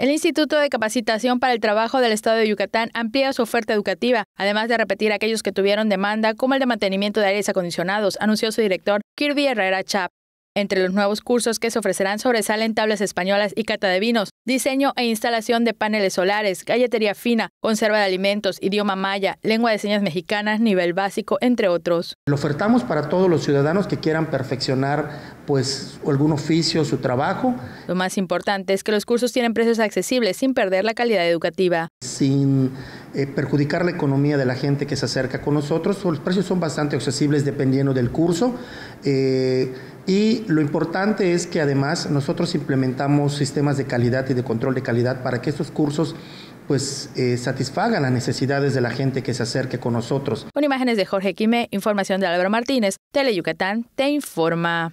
El Instituto de Capacitación para el Trabajo del Estado de Yucatán amplía su oferta educativa, además de repetir aquellos que tuvieron demanda, como el de mantenimiento de aires acondicionados, anunció su director Kirby Herrera Chap. Entre los nuevos cursos que se ofrecerán sobresalen tablas españolas y cata de vinos, diseño e instalación de paneles solares, galletería fina, conserva de alimentos, idioma maya, lengua de señas mexicanas, nivel básico, entre otros. Lo ofertamos para todos los ciudadanos que quieran perfeccionar pues algún oficio, su trabajo. Lo más importante es que los cursos tienen precios accesibles sin perder la calidad educativa. Sin eh, perjudicar la economía de la gente que se acerca con nosotros, los precios son bastante accesibles dependiendo del curso. Eh, y lo importante es que además nosotros implementamos sistemas de calidad y de control de calidad para que estos cursos pues eh, satisfagan las necesidades de la gente que se acerque con nosotros. Con imágenes de Jorge Quimé, información de Álvaro Martínez, Tele Yucatán te informa.